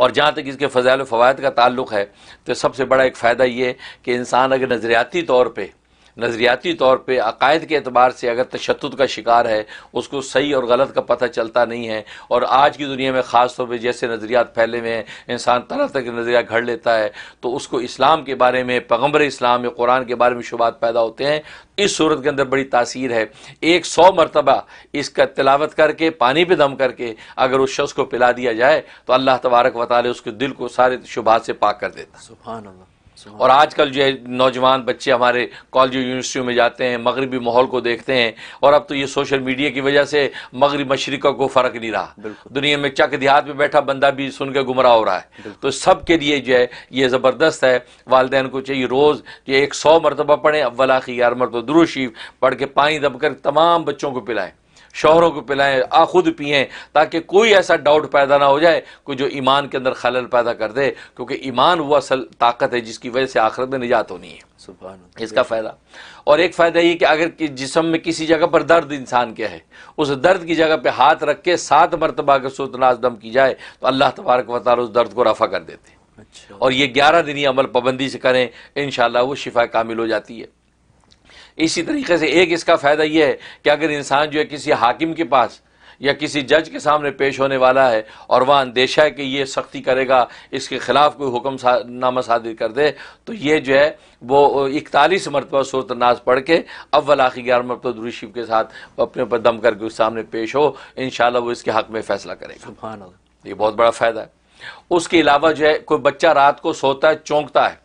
और जहाँ तक इसके फ़जायल फ़वाद का ताल्लुक है तो सबसे बड़ा एक फ़ायदा ये कि इंसान अगर नज़रियाती तौर पर नज़रियाती तौर पर अकायद के अतबार से अगर तशद का शिकार है उसको सही और गलत का पता चलता नहीं है और आज की दुनिया में ख़ास तौर पर जैसे नज़रियात फैले हुए हैं इंसान तरह तरह के नज़रिया घड़ लेता है तो उसको इस्लाम के बारे में पैगम्बर इस्लाम या कुरान के बारे में शुबात पैदा होते हैं इस सूरत के अंदर बड़ी तासीर है एक सौ मरतबा इसका तिलावत करके पानी पर दम करके अगर उस शख्स को पिला दिया जाए तो अल्लाह तबारक वाले उसके दिल को सारे शुबात से पाक कर देता सुबह और आजकल जो है नौजवान बच्चे हमारे कॉलेज यूनिवर्सिटियों में जाते हैं मगरबी माहौल को देखते हैं और अब तो ये सोशल मीडिया की वजह से मगरब मशरक़ को फ़र्क नहीं रहा दुनिया में चक देहात में बैठा बंदा भी सुन के गुमराह हो रहा है तो सब के लिए जो है ये ज़बरदस्त है वालदे को चाहिए रोज़ जो एक सौ मरतबा पढ़ें अव्वल आखिर ग्यारह मरतबा दुरुशीफ पढ़ के पानी दबकर तमाम बच्चों को पिलाएँ शोहरों को पिलाएं आ खुद पिए ताकि कोई ऐसा डाउट पैदा ना हो जाए कोई जो ईमान के अंदर खलल पैदा कर दे क्योंकि ईमान वो असल ताकत है जिसकी वजह से आखिरत में निजात होनी है सुबह इसका फ़ायदा और एक फ़ायदा ये कि अगर कि जिसम में किसी जगह पर दर्द इंसान के है उस दर्द की जगह पर हाथ रख के सात मरतबा अगर सोतनाज दम की जाए तो अल्लाह तबारक वाल उस दर्द को रफा कर देते हैं अच्छा। और ये ग्यारह ही अमल पाबंदी से करें इन वो शिफा कामिल हो जाती है इसी तरीके से एक इसका फ़ायदा यह है कि अगर इंसान जो है किसी हाकिम के पास या किसी जज के सामने पेश होने वाला है और वह अंदेशा है कि ये सख्ती करेगा इसके ख़िलाफ़ कोई हुक्म सा, नामा सादिर कर दे तो ये जो है वो इकतालीस मरतबा सूरत नाज पढ़ के अव्वल आखिर ग्यारह मरतबा दुरुशीफ के साथ अपने ऊपर दम करके उस सामने पेश हो इन वो इसके हक़ में फ़ैसला करेगा ये बहुत बड़ा फ़ायदा है उसके अलावा जो है कोई बच्चा रात को सोता है चौंकता है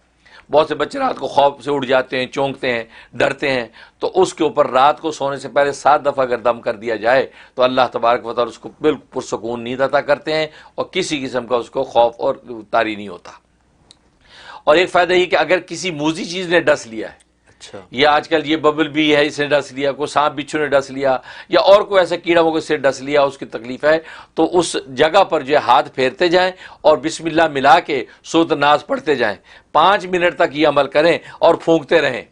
बहुत से बच्चे रात को खौफ से उठ जाते हैं चौंकते हैं डरते हैं तो उसके ऊपर रात को सोने से पहले सात दफ़ा अगर दम कर दिया जाए तो अल्लाह तबारक वाल उसको बिल्कुल पुरसकून नींद अदा करते हैं और किसी किस्म का उसको खौफ और तारी नहीं होता और एक फ़ायदा ये कि अगर किसी मूजी चीज़ ने डस लिया है अच्छा ये आजकल ये बबल भी है इसने डस लिया कोई सांप बिच्छू ने डस लिया या और कोई ऐसा कीड़ा वो से डस लिया उसकी तकलीफ है तो उस जगह पर जो हाथ फेरते जाएं और बिस्मिल्लाह मिला के नाज पढ़ते जाएं पांच मिनट तक ये अमल करें और फूंकते रहें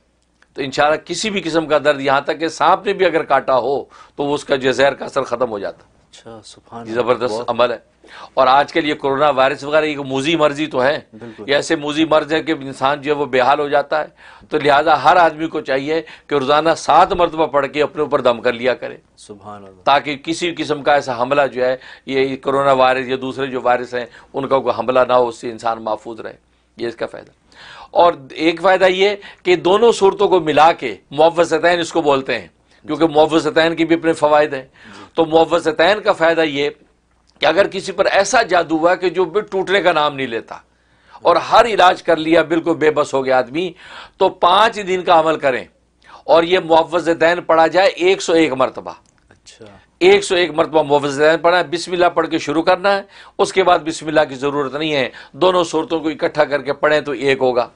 तो इनशाला किसी भी किस्म का दर्द यहाँ तक कि सांप ने भी अगर काटा हो तो उसका जो जहर का असर ख़त्म हो जाता अच्छा सुबह ज़बरदस्त अमल है और आजकल ये कोरोना वायरस वगैरह एक मोजी मर्जी तो है ये ऐसे मोजी मर्ज है कि इंसान जो है वो बेहाल हो जाता है तो लिहाजा हर आदमी को चाहिए कि रोज़ाना सात मरतबा पढ़ के अपने ऊपर दम कर लिया करे सुबह ताकि किसी किस्म का ऐसा हमला जो है ये कोरोना वायरस या दूसरे जो वायरस हैं उनका कोई हमला ना हो उससे इंसान महफूज रहे ये इसका फ़ायदा और एक फ़ायदा ये कि दोनों सूरतों को मिला के मुआवजतैन इसको बोलते हैं क्योंकि मुआवजतैन के भी अपने फ़वाद हैं तो मुआवजतैन का फ़ायदा ये कि अगर किसी पर ऐसा जादू हुआ कि जो टूटने का नाम नहीं लेता और हर इलाज कर लिया बिल्कुल बेबस हो गया आदमी तो पांच दिन का अमल करें और ये दैन पढ़ा जाए एक सौ एक मरतबा अच्छा एक सौ एक मरतबा मुआवजदैन पढ़ा है बिस्मिल्ला पढ़ के शुरू करना है उसके बाद बिस्मिल्ला की ज़रूरत नहीं है दोनों सूरतों को इकट्ठा करके पढ़ें तो एक होगा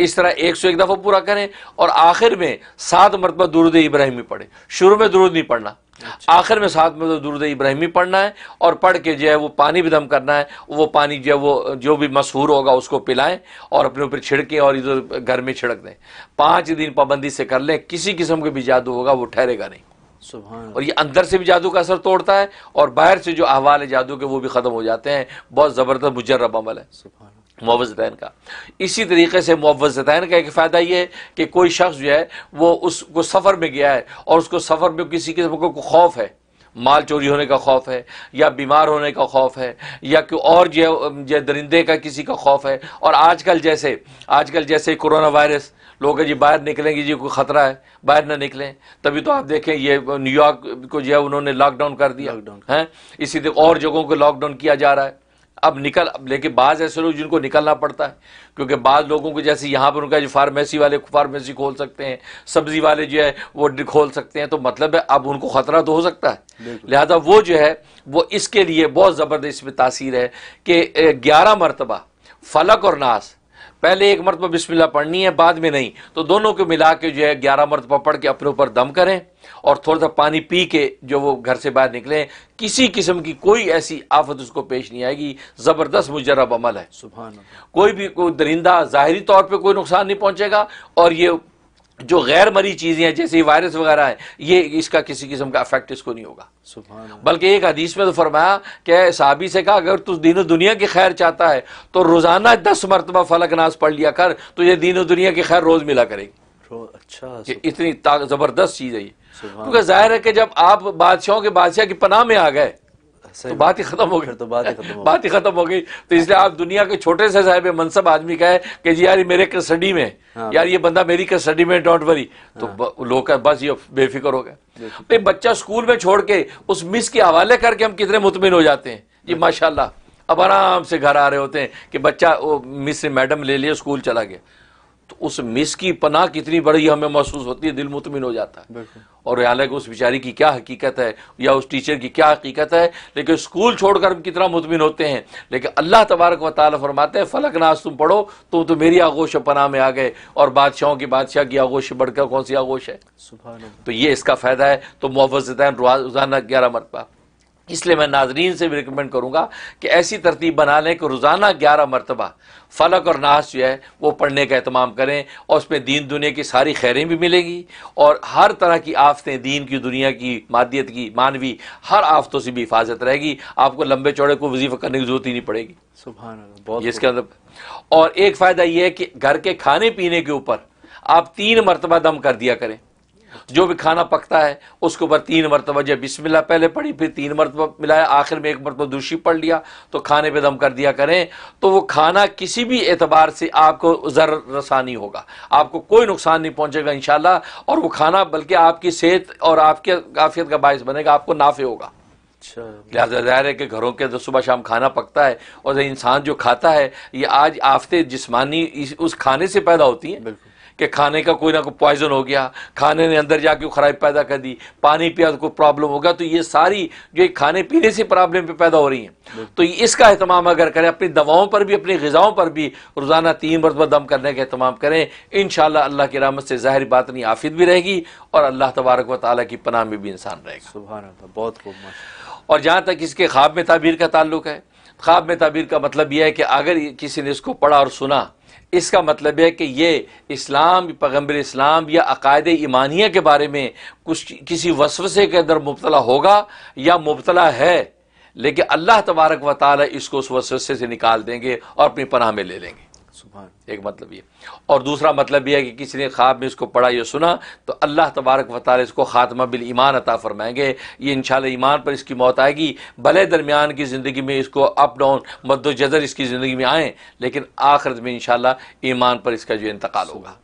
इस तरह एक सौ एक दफ़ा पूरा करें और आखिर में सात मरतबा दुरुद इब्राहिमी पढ़ें शुरू में दुरुद नहीं पढ़ना अच्छा। आखिर में सात मरतबा दुरुद इब्राहिमी पढ़ना है और पढ़ के जो है वो पानी भी दम करना है वो पानी जो है वो जो भी मशहूर होगा उसको पिलाएं और अपने ऊपर छिड़कें और इधर घर में छिड़क दें पाँच दिन पाबंदी से कर लें किसी किस्म का भी जादू होगा वो ठहरेगा नहीं सुबह और ये अंदर से भी जादू का असर तोड़ता है और बाहर से जो अहवाल है जादू के वो भी ख़त्म हो जाते हैं बहुत ज़बरदस्त मुजरब अमल है मुआवजतैन का इसी तरीके से मुआवजतैन का एक फ़ायदा ये है कि कोई शख्स जो है वो उसको सफ़र में गया है और उसको सफ़र में किसी किस्म को खौफ है माल चोरी होने का खौफ है या बीमार होने का खौफ है या कोई और जो है दरिंदे का किसी का खौफ है और आजकल जैसे आजकल जैसे कोरोना वायरस लोग जी बाहर निकलेंगे जी कोई ख़तरा है बाहर ना निकलें तभी तो आप देखें ये न्यूयॉर्क को जो है उन्होंने लॉकडाउन कर दिया लॉकडाउन है इसी तरह और जगहों को लॉकडाउन किया जा रहा है अब निकल अब लेकिन बाज़ ऐसे लोग जिनको निकलना पड़ता है क्योंकि बाज़ लोगों को जैसे यहाँ पर उनका जो फार्मेसी वाले फार्मेसी खोल सकते हैं सब्ज़ी वाले जो है वो खोल सकते हैं तो मतलब है अब उनको ख़तरा तो हो सकता है लिहाजा वो जो है वो इसके लिए बहुत ज़बरदस्त इसमें तासीर है कि ग्यारह मरतबा फलक और नाश पहले एक मरतबा बिस्मिल्लाह पढ़नी है बाद में नहीं तो दोनों को मिला के जो है ग्यारह मरतबा पढ़ के अपने ऊपर दम करें और थोड़ा सा पानी पी के जो वो घर से बाहर निकलें किसी किस्म की कोई ऐसी आफत उसको पेश नहीं आएगी ज़बरदस्त मुजरब अमल है सुबह कोई भी कोई दरिंदा ज़ाहरी तौर पर कोई नुकसान नहीं पहुंचेगा और ये जो गैर मरी चीज़ें हैं जैसे वायरस वगैरह है ये इसका किसी किस्म का अफेक्ट इसको नहीं होगा बल्कि एक हदीस में तो फरमाया कि साबी से कहा अगर तू दीन दुनिया की खैर चाहता है तो रोज़ाना दस मरतबा फलक नाज पढ़ लिया कर तो ये दीन दुनिया की खैर रोज़ मिला करेगी अच्छा इतनी ज़बरदस्त चीज़ है ये क्योंकि जाहिर है कि जब आप बादशाहों के बादशाह की पनाह में आ गए तो बात ही खत्म हो गई तो बात ही बात ही खत्म हो गई तो इसलिए आप दुनिया के छोटे से साहब मनसब आदमी का है कि जी यार मेरे कस्टडी में हाँ। यार ये बंदा मेरी कस्टडी में डोंट वरी तो हाँ। लोग का बस ये बेफिक्र हो गए तो बच्चा स्कूल में छोड़ के उस मिस के हवाले करके हम कितने मुतमिन हो जाते हैं जी माशाला अब आराम से घर आ रहे होते हैं कि बच्चा मिस से मैडम ले लिया स्कूल चला गया तो उस मिस की पनाह कितनी बड़ी हमें महसूस होती है दिल मुतमिन हो जाता है और हालांकि उस बेचारी की क्या हकीकत है या उस टीचर की क्या हकीकत है लेकिन स्कूल छोड़कर हम कितना मुतमिन होते हैं लेकिन अल्लाह तबारक व ताली फरमाते हैं फलक नाज तुम पढ़ो तो तो मेरी आगोश पनाह में आ गए और बादशाहों की बादशाह की आगोश बढ़कर कौन सी आगोश है तो ये इसका फ़ायदा है तो मुहफ़ रोज़ाना ग्यारह मरतबा इसलिए मैं नाजरीन से भी रिकमेंड करूँगा कि ऐसी तरतीब बना लें कि रोज़ाना ग्यारह मरतबा फलक और नाश जो है वो पढ़ने का अहतमाम करें और उसमें दीन दुनिया की सारी खैरें भी मिलेंगी और हर तरह की आफतें दीन की दुनिया की मादियत की मानवी हर आफतों से भी हिफाजत रहेगी आपको लंबे चौड़े को वजीफा करने की जरूरत ही नहीं पड़ेगी बहुत इसके अंदर और एक फ़ायदा यह है कि घर के खाने पीने के ऊपर आप तीन मरतबा दम कर दिया करें तो जो भी खाना पकता है उसके ऊपर तीन मरतबा जब बिस्मिल्लाह पहले पढ़ी फिर तीन मरतबा मिलाया आखिर में एक मरतबा दूषी पढ़ लिया तो खाने पे दम कर दिया करें तो वो खाना किसी भी एतबार से आपको जर रसानी होगा आपको कोई नुकसान नहीं पहुंचेगा इन और वो खाना बल्कि आपकी सेहत और आपके काफियत का बायस बनेगा आपको नाफे होगा अच्छा। लिहाजा जाहिर है कि घरों के अंदर सुबह शाम खाना पकता है और इंसान जो खाता है ये आज आफते जिसमानी उस खाने से पैदा होती हैं कि खाने का कोई ना कोई पॉइजन हो गया खाने ने अंदर जाके खराब पैदा कर दी पानी पिया तो प्रॉब्लम होगा तो ये सारी जो खाने पीने से प्रॉब्लम पे पैदा हो रही हैं तो इसका अहतमाम अगर करें अपनी दवाओं पर भी अपनी गज़ाओं पर भी रोज़ाना तीन मरतबा दम करने का अहतमाम करें इन अल्लाह की रामत से ज़ाहिर बात नहीं आफित भी रहेगी और अल्लाह तबारक व ताली की पनाह में भी इंसान रहेगा सुबह बहुत और जहाँ तक इसके ख्वाब में ताबीर का ताल्लुक है ख्वाब में ताबीर का मतलब यह है कि अगर किसी ने इसको पढ़ा और सुना इसका मतलब है कि ये इस्लाम पैगम्बर इस्लाम या अकायद ईमानिया के बारे में कुछ किसी वसवसे के अंदर मुबतला होगा या मुबतला है लेकिन अल्लाह तबारक व ताल इसको उस वसवसे से निकाल देंगे और अपनी पनाह में ले लेंगे एक मतलब ये और दूसरा मतलब ये है कि किसी ने ख्वाब में इसको पढ़ा या सुना तो अल्लाह तबारक वाले इसको ख़ात्मा बिल ईमान अता फरमाएंगे ये इन ईमान पर इसकी मौत आएगी भले दरमियान की ज़िंदगी में इसको अप डाउन मद्दोजर इसकी ज़िंदगी में आएँ लेकिन आखिरत में इन ईमान पर इसका जो इंतकाल होगा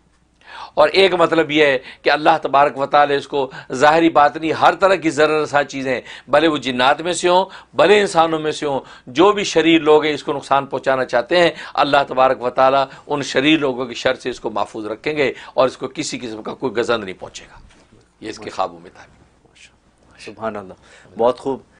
और एक मतलब यह है कि अल्लाह तबारक वाल इसको ज़ाहरी बात नहीं हर तरह की ज़रूरसा चीज़ें भले वो जिन्नात में से हों भले इंसानों में से हों जो भी शरीर लोग हैं इसको नुकसान पहुँचाना चाहते हैं अल्लाह तबारक वाली उन शरीर लोगों की शर से इसको महफूज रखेंगे और इसको किसी किस्म का कोई गजंद नहीं पहुँचेगा ये इसके ख्वाबों में था सुबह बहुत खूब